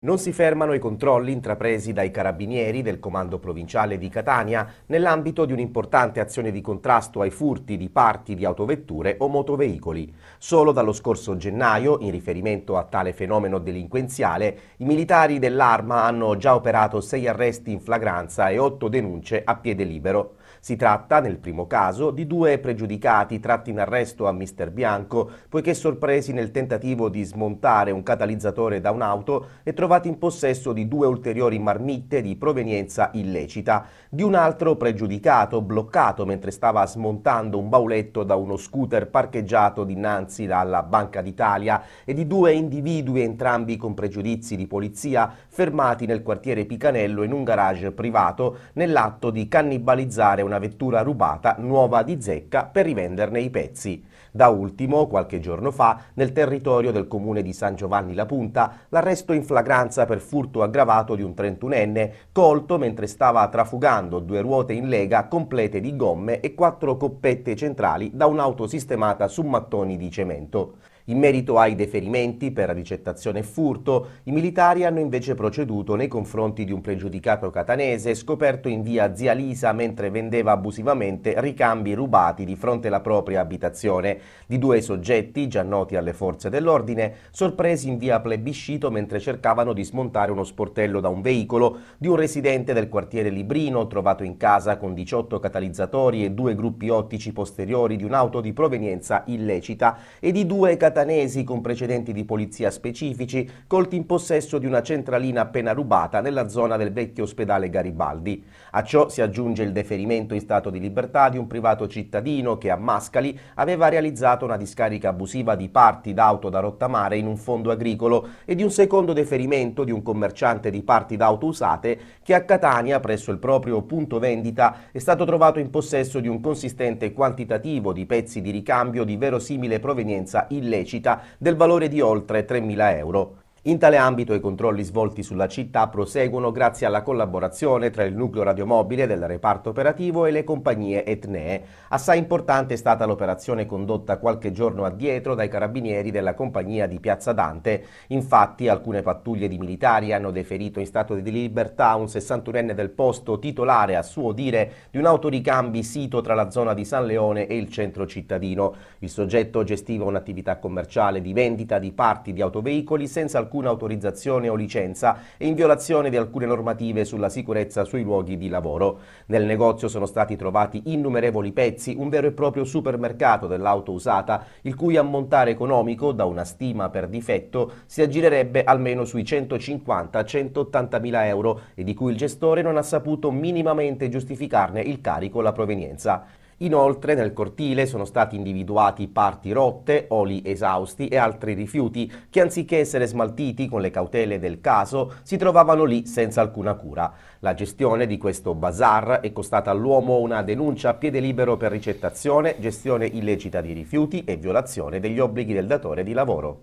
Non si fermano i controlli intrapresi dai carabinieri del comando provinciale di Catania nell'ambito di un'importante azione di contrasto ai furti di parti di autovetture o motoveicoli. Solo dallo scorso gennaio, in riferimento a tale fenomeno delinquenziale, i militari dell'Arma hanno già operato sei arresti in flagranza e otto denunce a piede libero. Si tratta, nel primo caso, di due pregiudicati tratti in arresto a Mister Bianco, poiché sorpresi nel tentativo di smontare un catalizzatore da un'auto e trovati trovati in possesso di due ulteriori marmitte di provenienza illecita, di un altro pregiudicato bloccato mentre stava smontando un bauletto da uno scooter parcheggiato dinanzi alla Banca d'Italia e di due individui entrambi con pregiudizi di polizia fermati nel quartiere Picanello in un garage privato nell'atto di cannibalizzare una vettura rubata nuova di zecca per rivenderne i pezzi. Da ultimo, qualche giorno fa, nel territorio del comune di San Giovanni La Punta, l'arresto in flagrante minoranza per furto aggravato di un 31enne colto mentre stava trafugando due ruote in lega complete di gomme e quattro coppette centrali da un'auto sistemata su mattoni di cemento. In merito ai deferimenti per ricettazione e furto, i militari hanno invece proceduto nei confronti di un pregiudicato catanese scoperto in via Zia Lisa mentre vendeva abusivamente ricambi rubati di fronte alla propria abitazione, di due soggetti già noti alle forze dell'ordine, sorpresi in via Plebiscito mentre cercavano di smontare uno sportello da un veicolo di un residente del quartiere Librino trovato in casa con 18 catalizzatori e due gruppi ottici posteriori di un'auto di provenienza illecita e di due catalizzatori catanesi con precedenti di polizia specifici, colti in possesso di una centralina appena rubata nella zona del vecchio ospedale Garibaldi. A ciò si aggiunge il deferimento in stato di libertà di un privato cittadino che a Mascali aveva realizzato una discarica abusiva di parti d'auto da rottamare in un fondo agricolo e di un secondo deferimento di un commerciante di parti d'auto usate che a Catania, presso il proprio punto vendita, è stato trovato in possesso di un consistente quantitativo di pezzi di ricambio di verosimile provenienza illecita crescita del valore di oltre 3.000 euro. In tale ambito i controlli svolti sulla città proseguono grazie alla collaborazione tra il nucleo radiomobile del reparto operativo e le compagnie etnee. Assai importante è stata l'operazione condotta qualche giorno addietro dai carabinieri della compagnia di Piazza Dante. Infatti alcune pattuglie di militari hanno deferito in stato di libertà un 61enne del posto titolare a suo dire di un autoricambi sito tra la zona di San Leone e il centro cittadino. Il soggetto gestiva un'attività commerciale di vendita di parti di autoveicoli senza alcun alcuna autorizzazione o licenza e in violazione di alcune normative sulla sicurezza sui luoghi di lavoro. Nel negozio sono stati trovati innumerevoli pezzi, un vero e proprio supermercato dell'auto usata, il cui ammontare economico, da una stima per difetto, si aggirerebbe almeno sui 150-180 mila euro e di cui il gestore non ha saputo minimamente giustificarne il carico o la provenienza. Inoltre nel cortile sono stati individuati parti rotte, oli esausti e altri rifiuti che anziché essere smaltiti con le cautele del caso si trovavano lì senza alcuna cura. La gestione di questo bazar è costata all'uomo una denuncia a piede libero per ricettazione, gestione illecita di rifiuti e violazione degli obblighi del datore di lavoro.